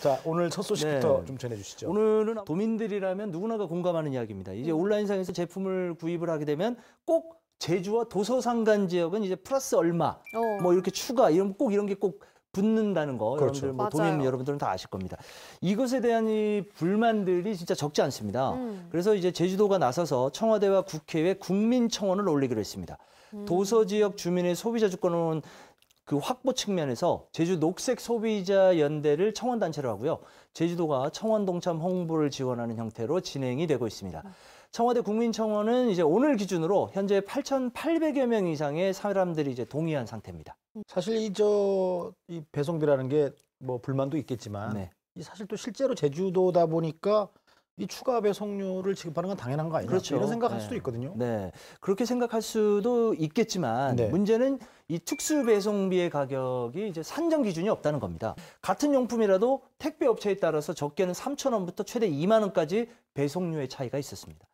자 오늘 첫 소식부터 네. 좀 전해주시죠. 오늘은 도민들이라면 누구나가 공감하는 이야기입니다. 이제 음. 온라인상에서 제품을 구입을 하게 되면 꼭 제주와 도서 상간 지역은 이제 플러스 얼마 어. 뭐 이렇게 추가 이런 꼭 이런 게 꼭 붙는다는 거 그렇죠. 여러분들 뭐 도민 여러분들은 다 아실 겁니다. 이것에 대한 이 불만들이 진짜 적지 않습니다. 음. 그래서 이제 제주도가 나서서 청와대와 국회에 국민청원을 올리기로 했습니다. 음. 도서 지역 주민의 소비자 주권은 그 확보 측면에서 제주 녹색 소비자 연대를 청원 단체로 하고요. 제주도가 청원 동참 홍보를 지원하는 형태로 진행이 되고 있습니다. 청와대 국민청원은 이제 오늘 기준으로 현재 8,800여 명 이상의 사람들이 이제 동의한 상태입니다. 사실 이저이 배송비라는 게 뭐 불만도 있겠지만 네. 이 사실 또 실제로 제주도다 보니까 이 추가 배송료를 지급하는 건 당연한 거 아니냐 그렇죠. 이런 생각할 네. 수도 있거든요. 네, 그렇게 생각할 수도 있겠지만 네. 문제는 이 특수 배송비의 가격이 이제 산정 기준이 없다는 겁니다. 같은 용품이라도 택배 업체에 따라서 적게는 3천 원부터 최대 2만 원까지 배송료의 차이가 있었습니다.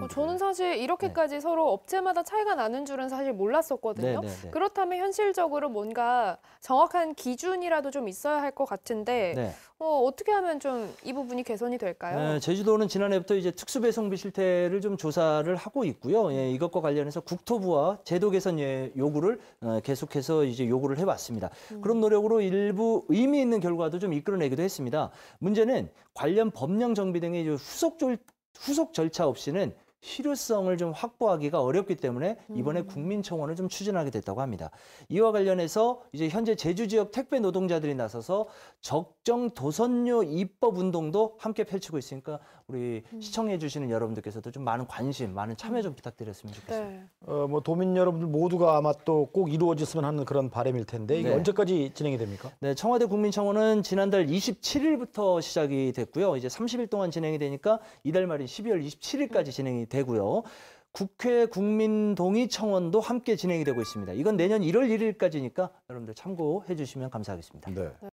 어, 저는 사실 이렇게까지 네. 서로 업체마다 차이가 나는 줄은 사실 몰랐었거든요. 네, 네, 네. 그렇다면 현실적으로 뭔가 정확한 기준이라도 좀 있어야 할 것 같은데 네. 어, 어떻게 하면 좀 이 부분이 개선이 될까요? 네, 제주도는 지난해부터 이제 특수배송비 실태를 좀 조사를 하고 있고요. 예, 이것과 관련해서 국토부와 제도 개선 예, 요구를 어, 계속해서 이제 요구를 해왔습니다. 음. 그런 노력으로 일부 의미 있는 결과도 좀 이끌어내기도 했습니다. 문제는 관련 법령 정비 등의 후속, 절, 후속 절차 없이는 실효성을 좀 확보하기가 어렵기 때문에 이번에 음. 국민청원을 좀 추진하게 됐다고 합니다. 이와 관련해서 이제 현재 제주 지역 택배 노동자들이 나서서 적정 도선료 입법 운동도 함께 펼치고 있으니까 우리 음. 시청해 주시는 여러분들께서도 좀 많은 관심, 많은 참여 좀 음. 부탁드렸으면 좋겠습니다. 네. 어, 뭐 도민 여러분들 모두가 아마 또 꼭 이루어졌으면 하는 그런 바람일 텐데 이게 네. 언제까지 진행이 됩니까? 네, 청와대 국민청원은 지난달 27일부터 시작이 됐고요. 이제 30일 동안 진행이 되니까 이달 말인 12월 27일까지 진행이 됐습니다. 되고요. 국회 국민동의 청원도 함께 진행이 되고 있습니다. 이건 내년 1월 1일까지니까 여러분들 참고해 주시면 감사하겠습니다. 네.